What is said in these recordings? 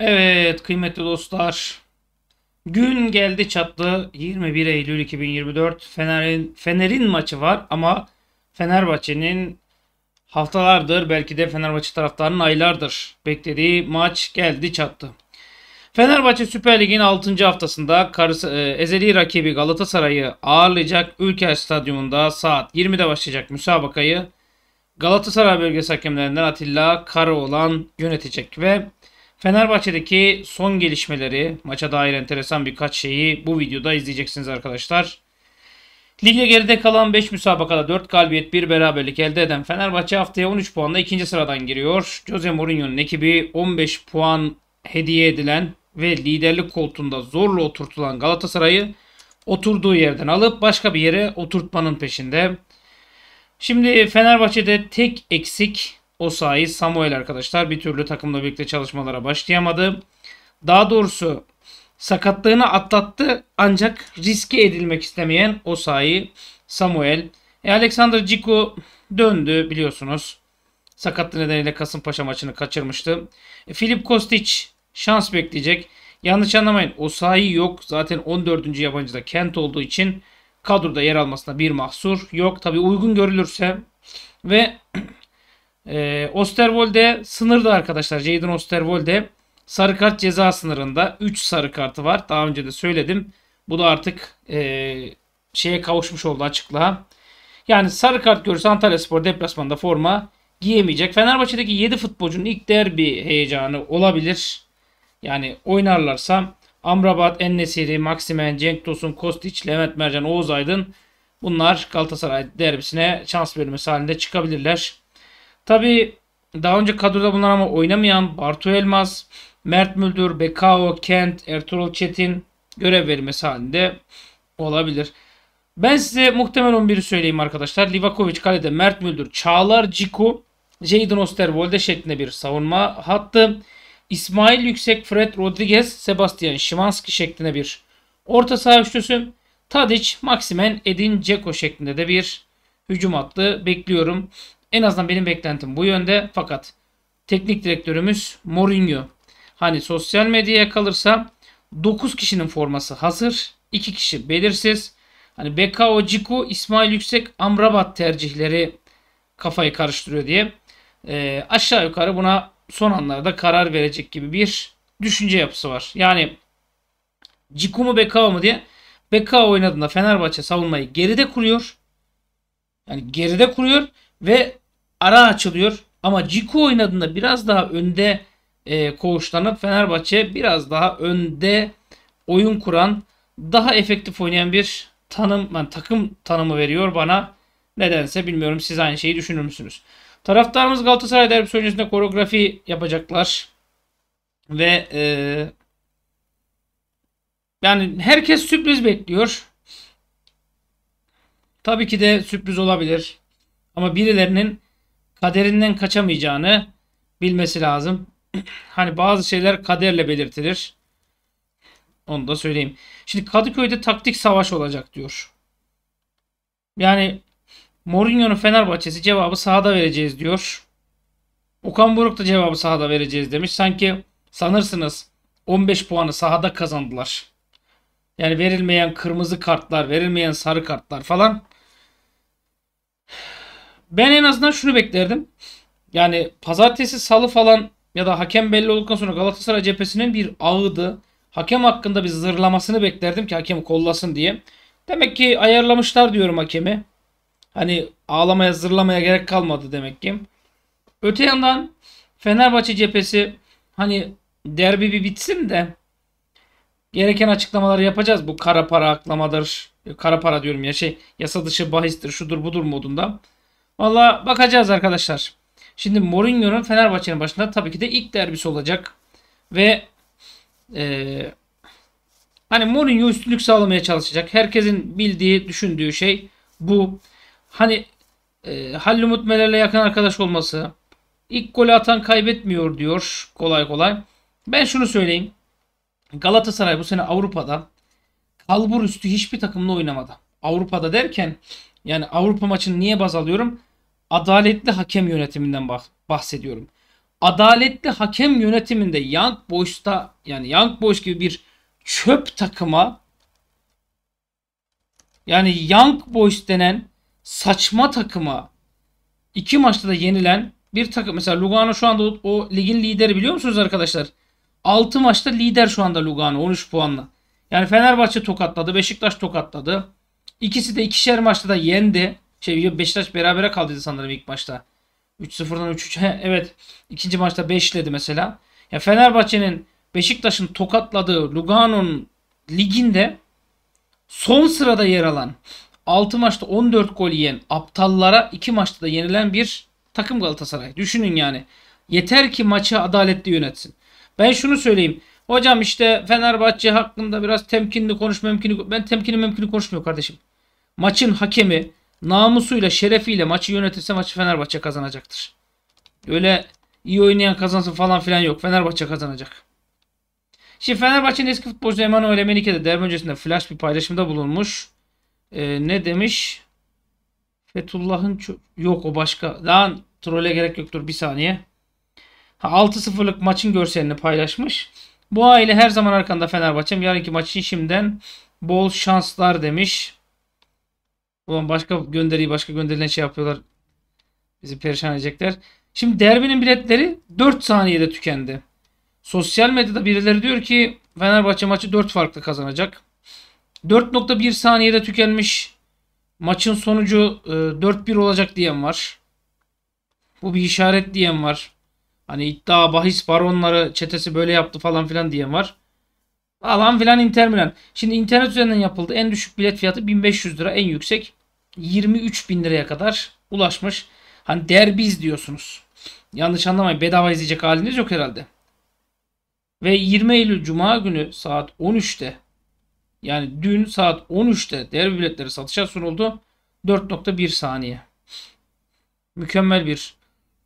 Evet kıymetli dostlar. Gün geldi çattı 21 Eylül 2024 Fener'in Fener'in maçı var ama Fenerbahçe'nin haftalardır belki de Fenerbahçe taraftarının aylardır beklediği maç geldi çattı. Fenerbahçe Süper Lig'in 6. haftasında karısı, e, ezeli rakibi Galatasaray'ı ağırlayacak Ülker Stadyumunda saat 20'de başlayacak müsabakayı Galatasaray bölgesi hakemlerinden Atilla Karaoğlan yönetecek ve Fenerbahçe'deki son gelişmeleri, maça dair enteresan birkaç şeyi bu videoda izleyeceksiniz arkadaşlar. Ligde geride kalan 5 müsabakada 4 galibiyet 1 beraberlik elde eden Fenerbahçe haftaya 13 puanla 2. sıradan giriyor. Jose Mourinho'nun ekibi 15 puan hediye edilen ve liderlik koltuğunda zorla oturtulan Galatasaray'ı oturduğu yerden alıp başka bir yere oturtmanın peşinde. Şimdi Fenerbahçe'de tek eksik o sahi Samuel arkadaşlar bir türlü takımla birlikte çalışmalara başlayamadı. Daha doğrusu sakatlığını atlattı ancak riske edilmek istemeyen o sahi Samuel. E, Alexander Ciku döndü biliyorsunuz. Sakatlığı nedeniyle Kasımpaşa maçını kaçırmıştı. E, Filip Kostic şans bekleyecek. Yanlış anlamayın o sahi yok. Zaten 14. yabancıda Kent olduğu için kadroda yer almasına bir mahsur yok. Tabi uygun görülürse ve E, Osterwolde sınırda arkadaşlar. Jadon Osterwolde sarı kart ceza sınırında. 3 sarı kartı var. Daha önce de söyledim. Bu da artık e, şeye kavuşmuş oldu açıklığa. Yani sarı kart görürse Antalya Spor deplasmanda forma giyemeyecek. Fenerbahçe'deki 7 futbolcunun ilk derbi heyecanı olabilir. Yani oynarlarsa Amrabat, Ennesiri, Maksimen, Cenk Tosun, Kostiç, Levent Mercan, Oğuz Aydın bunlar Galatasaray derbisine şans bölmesi halinde çıkabilirler. Tabi daha önce kadroda bulunan ama oynamayan Bartu Elmas, Mert Müldür, Bekao, Kent, Ertuğrul Çetin görev verilmesi halinde olabilir. Ben size muhtemel 11'i söyleyeyim arkadaşlar. Livakovic kalede, Mert Müldür, Çağlar Ciku, Jadon Osterwolde şeklinde bir savunma hattı. İsmail Yüksek, Fred Rodriguez, Sebastian Şimanski şeklinde bir orta saha üçlüsü. Tadic, Maximen, Edin Ceko şeklinde de bir hücum hattı bekliyorum. En azından benim beklentim bu yönde. Fakat teknik direktörümüz Mourinho. Hani sosyal medyaya kalırsa 9 kişinin forması hazır. 2 kişi belirsiz. Hani Bekao, Ciku, İsmail Yüksek, Amrabat tercihleri kafayı karıştırıyor diye. E, aşağı yukarı buna son anlarda karar verecek gibi bir düşünce yapısı var. Yani Ciku mu Bekao mu diye Bekao oynadığında Fenerbahçe savunmayı geride kuruyor. Yani geride kuruyor ve ara açılıyor. Ama Ciku oynadığında biraz daha önde e, koğuşlanıp Fenerbahçe biraz daha önde oyun kuran, daha efektif oynayan bir tanım, yani takım tanımı veriyor bana. Nedense bilmiyorum siz aynı şeyi düşünür müsünüz? Taraftarımız Galatasaray derbisi öncesinde koreografi yapacaklar. Ve e, yani herkes sürpriz bekliyor. Tabii ki de sürpriz olabilir. Ama birilerinin kaderinden kaçamayacağını bilmesi lazım. hani bazı şeyler kaderle belirtilir. Onu da söyleyeyim. Şimdi Kadıköy'de taktik savaş olacak diyor. Yani Mourinho'nun Fenerbahçe'si cevabı sahada vereceğiz diyor. Okan Buruk da cevabı sahada vereceğiz demiş. Sanki sanırsınız 15 puanı sahada kazandılar. Yani verilmeyen kırmızı kartlar, verilmeyen sarı kartlar falan ben en azından şunu beklerdim. Yani pazartesi salı falan ya da hakem belli olduktan sonra Galatasaray cephesinin bir ağıydı. Hakem hakkında bir zırlamasını beklerdim ki hakem kollasın diye. Demek ki ayarlamışlar diyorum hakemi. Hani ağlamaya zırlamaya gerek kalmadı demek ki. Öte yandan Fenerbahçe cephesi hani derbi bir bitsin de gereken açıklamaları yapacağız. Bu kara para aklamadır. Kara para diyorum ya şey yasa dışı bahistir şudur budur modunda. Valla bakacağız arkadaşlar. Şimdi Mourinho'nun Fenerbahçe'nin başında tabii ki de ilk derbisi olacak. Ve e, hani Mourinho üstünlük sağlamaya çalışacak. Herkesin bildiği, düşündüğü şey bu. Hani e, Halil Umut Meler'le yakın arkadaş olması. İlk golü atan kaybetmiyor diyor kolay kolay. Ben şunu söyleyeyim. Galatasaray bu sene Avrupa'da kalbur üstü hiçbir takımla oynamadı. Avrupa'da derken yani Avrupa maçını niye baz alıyorum? Adaletli hakem yönetiminden bahsediyorum. Adaletli hakem yönetiminde Young Boys'ta yani Young Boys gibi bir çöp takıma yani Young Boys denen saçma takıma iki maçta da yenilen bir takım mesela Lugano şu anda o, o ligin lideri biliyor musunuz arkadaşlar? 6 maçta lider şu anda Lugano 13 puanla. Yani Fenerbahçe tokatladı, Beşiktaş tokatladı. İkisi de ikişer maçta da yendi. Şey Beşiktaş berabere kaldıydı sanırım ilk maçta. 3-0'dan 3-3. evet. ikinci maçta 5'ledi mesela. Ya Fenerbahçe'nin Beşiktaş'ın tokatladığı Lugano'nun liginde son sırada yer alan 6 maçta 14 gol yiyen aptallara 2 maçta da yenilen bir takım Galatasaray. Düşünün yani. Yeter ki maçı adaletli yönetsin. Ben şunu söyleyeyim. Hocam işte Fenerbahçe hakkında biraz temkinli konuş, memkinli Ben temkinli memkinli konuşmuyor kardeşim maçın hakemi namusuyla şerefiyle maçı yönetirse maçı Fenerbahçe kazanacaktır. Öyle iyi oynayan kazansın falan filan yok. Fenerbahçe kazanacak. Şimdi Fenerbahçe'nin eski futbolcu Emanuel Emenike de derbi öncesinde flash bir paylaşımda bulunmuş. Ee, ne demiş? Fethullah'ın yok o başka. Daha trole gerek yoktur bir saniye. 6-0'lık maçın görselini paylaşmış. Bu aile her zaman arkanda Fenerbahçe'm. Yarınki maç için şimdiden bol şanslar demiş. Ulan başka gönderiyi başka gönderilen şey yapıyorlar. Bizi perişan edecekler. Şimdi derbinin biletleri 4 saniyede tükendi. Sosyal medyada birileri diyor ki Fenerbahçe maçı 4 farklı kazanacak. 4.1 saniyede tükenmiş. Maçın sonucu 4-1 e, olacak diyen var. Bu bir işaret diyen var. Hani iddia, bahis, baronları, çetesi böyle yaptı falan filan diyen var. Alan filan Inter Milan. Şimdi internet üzerinden yapıldı. En düşük bilet fiyatı 1500 lira. En yüksek 23 bin liraya kadar ulaşmış. Hani değer biz diyorsunuz. Yanlış anlamayın bedava izleyecek haliniz yok herhalde. Ve 20 Eylül Cuma günü saat 13'te yani dün saat 13'te değer biletleri satışa sunuldu. 4.1 saniye. Mükemmel bir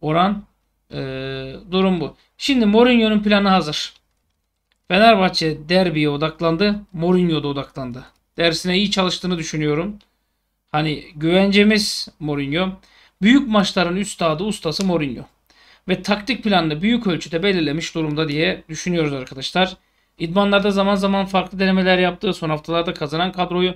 oran ee, durum bu. Şimdi Mourinho'nun planı hazır. Fenerbahçe derbiye odaklandı. Mourinho da odaklandı. Dersine iyi çalıştığını düşünüyorum. Hani güvencemiz Mourinho. Büyük maçların üstadı ustası Mourinho. Ve taktik planını büyük ölçüde belirlemiş durumda diye düşünüyoruz arkadaşlar. İdmanlarda zaman zaman farklı denemeler yaptığı son haftalarda kazanan kadroyu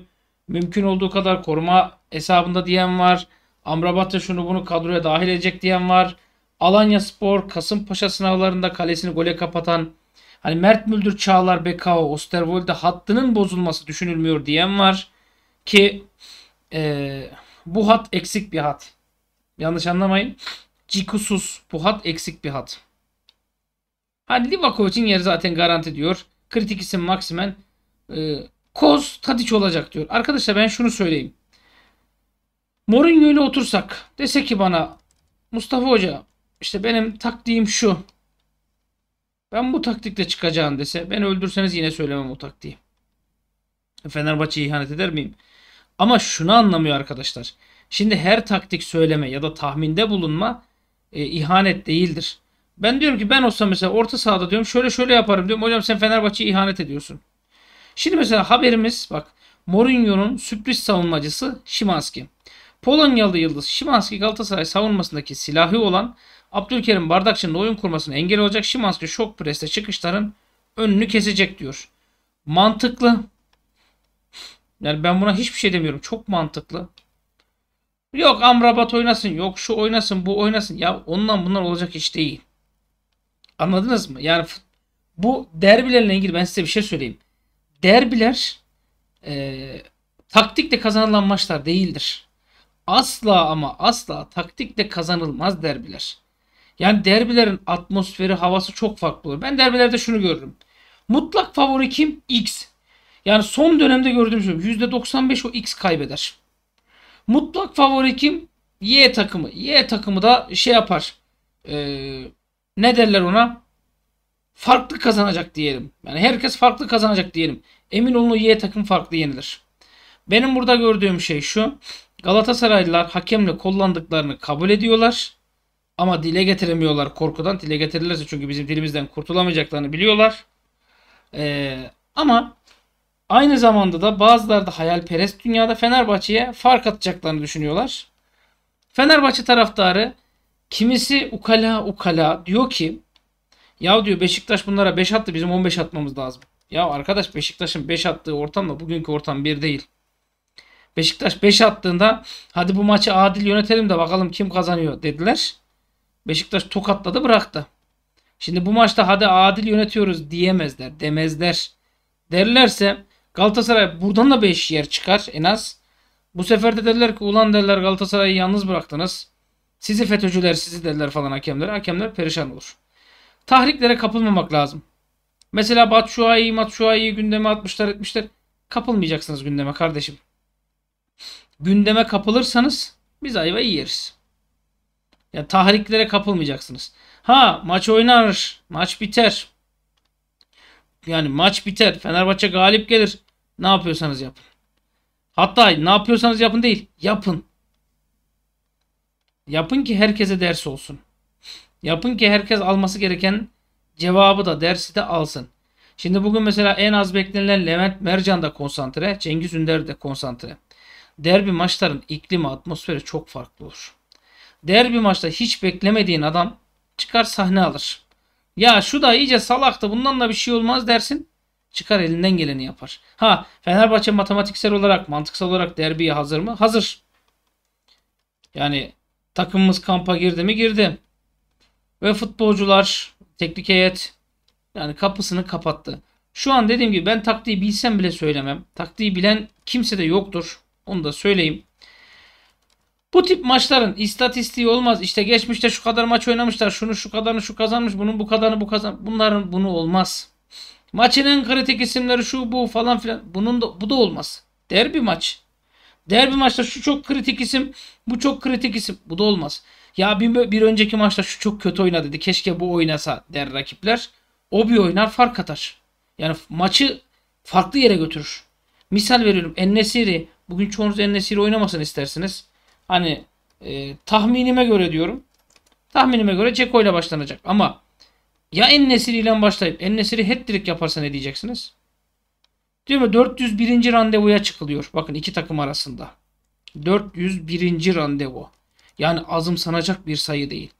mümkün olduğu kadar koruma hesabında diyen var. Amrabat da şunu bunu kadroya dahil edecek diyen var. Alanya Spor, Kasımpaşa sınavlarında kalesini gole kapatan hani Mert Müldür, Çağlar Bekao, Osterwolde hattının bozulması düşünülmüyor diyen var. Ki ee, bu hat eksik bir hat. Yanlış anlamayın. Cikusuz bu hat eksik bir hat. Hani Livakovic'in yeri zaten garanti diyor. Kritik isim Maximen. E, Koz Tadiç olacak diyor. Arkadaşlar ben şunu söyleyeyim. Mourinho ile otursak dese ki bana Mustafa Hoca işte benim taktiğim şu. Ben bu taktikle çıkacağım dese ben öldürseniz yine söylemem o taktiği. Fenerbahçe'ye ihanet eder miyim? Ama şunu anlamıyor arkadaşlar. Şimdi her taktik söyleme ya da tahminde bulunma e, ihanet değildir. Ben diyorum ki ben olsam mesela orta sahada diyorum şöyle şöyle yaparım diyorum. Hocam sen Fenerbahçe'ye ihanet ediyorsun. Şimdi mesela haberimiz bak Mourinho'nun sürpriz savunmacısı Şimanski. Polonyalı yıldız Şimanski Galatasaray savunmasındaki silahı olan Abdülkerim Bardakçı'nın oyun kurmasını engel olacak Şimanski şok preste çıkışların önünü kesecek diyor. Mantıklı yani ben buna hiçbir şey demiyorum. Çok mantıklı. Yok Amrabat oynasın, yok şu oynasın, bu oynasın. Ya ondan bunlar olacak iş değil. Anladınız mı? Yani bu derbilerle ilgili ben size bir şey söyleyeyim. Derbiler e, taktikle kazanılan maçlar değildir. Asla ama asla taktikle kazanılmaz derbiler. Yani derbilerin atmosferi, havası çok farklı olur. Ben derbilerde şunu görürüm. Mutlak favori kim? X. Yani son dönemde gördüğüm şey %95 o X kaybeder. Mutlak favori kim? Y takımı. Y takımı da şey yapar. Ee, ne derler ona? Farklı kazanacak diyelim. Yani herkes farklı kazanacak diyelim. Emin olun Y takım farklı yenilir. Benim burada gördüğüm şey şu. Galatasaraylılar hakemle kullandıklarını kabul ediyorlar. Ama dile getiremiyorlar korkudan. Dile getirirlerse çünkü bizim dilimizden kurtulamayacaklarını biliyorlar. Ee, ama Aynı zamanda da bazıları da hayalperest dünyada Fenerbahçe'ye fark atacaklarını düşünüyorlar. Fenerbahçe taraftarı kimisi ukala ukala diyor ki ya diyor Beşiktaş bunlara 5 attı bizim 15 atmamız lazım. Ya arkadaş Beşiktaş'ın 5 attığı ortamla bugünkü ortam bir değil. Beşiktaş 5 attığında hadi bu maçı adil yönetelim de bakalım kim kazanıyor dediler. Beşiktaş tokatladı bıraktı. Şimdi bu maçta hadi adil yönetiyoruz diyemezler demezler. Derlerse Galatasaray buradan da 5 yer çıkar en az. Bu sefer de derler ki ulan derler Galatasaray'ı yalnız bıraktınız. Sizi FETÖ'cüler sizi derler falan hakemlere. Hakemler perişan olur. Tahriklere kapılmamak lazım. Mesela Batshuayi, Matshuayi'yi gündeme atmışlar etmişler. Kapılmayacaksınız gündeme kardeşim. Gündeme kapılırsanız biz ayva yeriz. Ya tahriklere kapılmayacaksınız. Ha maç oynanır. Maç biter. Yani maç biter. Fenerbahçe galip gelir. Ne yapıyorsanız yapın. Hatta ne yapıyorsanız yapın değil. Yapın. Yapın ki herkese ders olsun. Yapın ki herkes alması gereken cevabı da dersi de alsın. Şimdi bugün mesela en az beklenilen Levent Mercan da konsantre, Cengiz Ünder de konsantre. Derbi maçların iklimi, atmosferi çok farklı olur. Derbi maçta hiç beklemediğin adam çıkar sahne alır. Ya şu da iyice salaktı bundan da bir şey olmaz dersin. Çıkar elinden geleni yapar. Ha Fenerbahçe matematiksel olarak, mantıksal olarak derbiye hazır mı? Hazır. Yani takımımız kampa girdi mi? Girdi. Ve futbolcular, teknik heyet yani kapısını kapattı. Şu an dediğim gibi ben taktiği bilsem bile söylemem. Taktiği bilen kimse de yoktur. Onu da söyleyeyim. Bu tip maçların istatistiği olmaz. İşte geçmişte şu kadar maç oynamışlar. Şunu şu kadarını şu kazanmış. Bunun bu kadarını bu kazan. Bunların bunu olmaz. Maçın en kritik isimleri şu bu falan filan. Bunun da bu da olmaz. Derbi maç. Derbi maçta şu çok kritik isim, bu çok kritik isim. Bu da olmaz. Ya bir, bir önceki maçta şu çok kötü oynadı. Keşke bu oynasa der rakipler. O bir oynar fark atar. Yani maçı farklı yere götürür. Misal veriyorum Ennesiri. Bugün çoğunuz Ennesiri oynamasın istersiniz. Hani e, tahminime göre diyorum. Tahminime göre Ceko ile başlanacak. Ama ya en nesir başlayıp en nesiri hat-trick yaparsa ne diyeceksiniz? Değil mi? 401. randevuya çıkılıyor. Bakın iki takım arasında. 401. randevu. Yani azımsanacak bir sayı değil.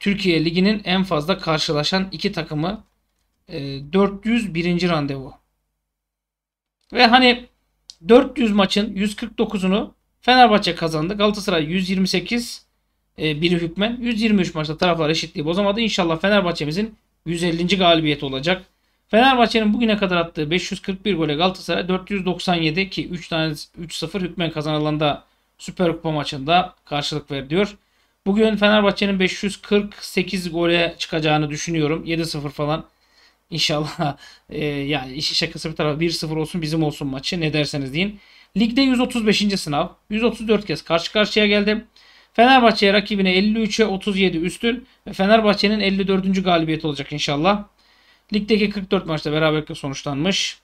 Türkiye Ligi'nin en fazla karşılaşan iki takımı 401. E, randevu. Ve hani 400 maçın 149'unu Fenerbahçe kazandı. Galatasaray 128, e, biri hükmen. 123 maçta taraflar eşitliği bozamadı. İnşallah Fenerbahçe'mizin 150. galibiyeti olacak. Fenerbahçe'nin bugüne kadar attığı 541 gole Galatasaray 497 ki 3 tane 3-0 hükmen kazanılanda Süper Kupa maçında karşılık ver Bugün Fenerbahçe'nin 548 gole çıkacağını düşünüyorum. 7-0 falan. İnşallah e, yani işi şakası bir tarafa 1-0 olsun bizim olsun maçı ne derseniz deyin. Ligde 135. sınav. 134 kez karşı karşıya geldi. Fenerbahçe rakibine 53'e 37 üstün ve Fenerbahçe'nin 54. galibiyeti olacak inşallah. Ligdeki 44 maçta beraberlikle sonuçlanmış.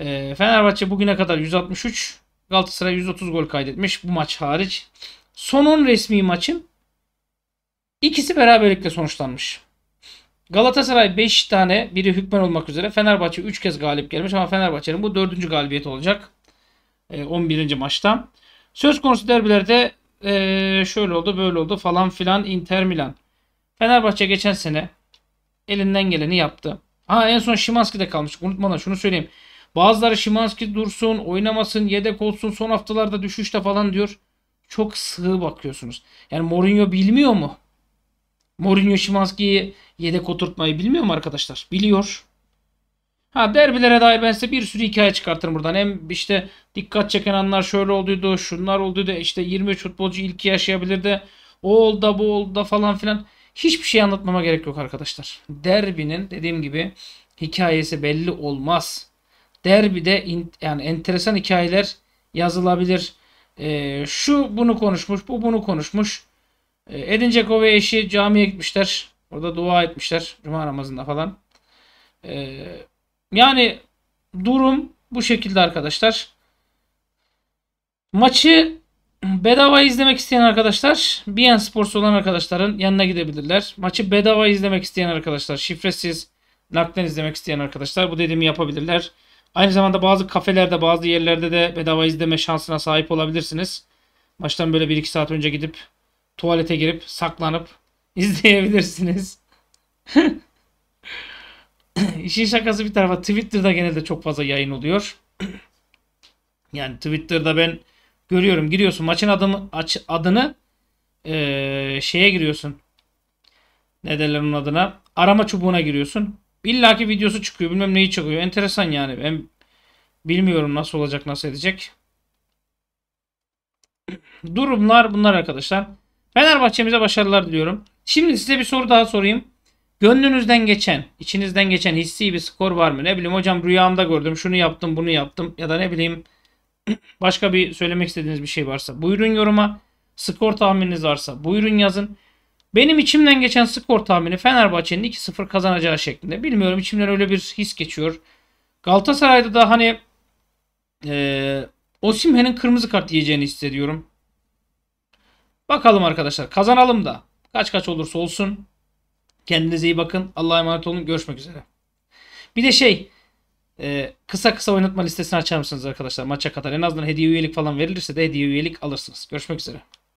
Ee, Fenerbahçe bugüne kadar 163, Galatasaray 130 gol kaydetmiş bu maç hariç. Son 10 resmi maçın ikisi beraberlikle sonuçlanmış. Galatasaray 5 tane biri hükmen olmak üzere Fenerbahçe 3 kez galip gelmiş ama Fenerbahçe'nin bu 4. galibiyeti olacak. 11. Ee, maçta. Söz konusu derbilerde ee, şöyle oldu böyle oldu falan filan Inter Milan. Fenerbahçe geçen sene elinden geleni yaptı. Ha en son Şimanski'de kalmış. unutma Unutmadan şunu söyleyeyim. Bazıları Şimanski dursun, oynamasın, yedek olsun, son haftalarda düşüşte falan diyor. Çok sığ bakıyorsunuz. Yani Mourinho bilmiyor mu? Mourinho Şimanski'yi yedek oturtmayı bilmiyor mu arkadaşlar? Biliyor. Ha derbilere dair ben size bir sürü hikaye çıkartırım buradan. Hem işte dikkat çeken anlar şöyle olduydu, şunlar olduydu. İşte 23 futbolcu ilki yaşayabilirdi. O oldu bu oldu falan filan. Hiçbir şey anlatmama gerek yok arkadaşlar. Derbinin dediğim gibi hikayesi belli olmaz. Derbide in, yani enteresan hikayeler yazılabilir. Ee, şu bunu konuşmuş, bu bunu konuşmuş. Ee, Edin Dzeko ve eşi camiye gitmişler. Orada dua etmişler. Cuma namazında falan. Ee, yani durum bu şekilde arkadaşlar. Maçı bedava izlemek isteyen arkadaşlar BN Sports olan arkadaşların yanına gidebilirler. Maçı bedava izlemek isteyen arkadaşlar şifresiz nakden izlemek isteyen arkadaşlar bu dediğimi yapabilirler. Aynı zamanda bazı kafelerde bazı yerlerde de bedava izleme şansına sahip olabilirsiniz. Maçtan böyle 1-2 saat önce gidip tuvalete girip saklanıp izleyebilirsiniz. İşin şakası bir tarafa Twitter'da genelde çok fazla yayın oluyor. yani Twitter'da ben görüyorum giriyorsun maçın adımı, aç, adını ee, şeye giriyorsun. Ne derler onun adına? Arama çubuğuna giriyorsun. İlla ki videosu çıkıyor. Bilmem neyi çıkıyor. Enteresan yani. Ben bilmiyorum nasıl olacak nasıl edecek. Durumlar bunlar arkadaşlar. Fenerbahçe'mize başarılar diliyorum. Şimdi size bir soru daha sorayım. Gönlünüzden geçen, içinizden geçen hissi bir skor var mı? Ne bileyim hocam rüyamda gördüm, şunu yaptım, bunu yaptım ya da ne bileyim başka bir söylemek istediğiniz bir şey varsa buyurun yoruma. Skor tahmininiz varsa buyurun yazın. Benim içimden geçen skor tahmini Fenerbahçe'nin 2-0 kazanacağı şeklinde. Bilmiyorum içimden öyle bir his geçiyor. Galatasaray'da da hani e, Osimhen'in kırmızı kart yiyeceğini hissediyorum. Bakalım arkadaşlar kazanalım da kaç kaç olursa olsun Kendinize iyi bakın. Allah'a emanet olun. Görüşmek üzere. Bir de şey e, kısa kısa oynatma listesini açar mısınız arkadaşlar maça kadar? En azından hediye üyelik falan verilirse de hediye üyelik alırsınız. Görüşmek üzere.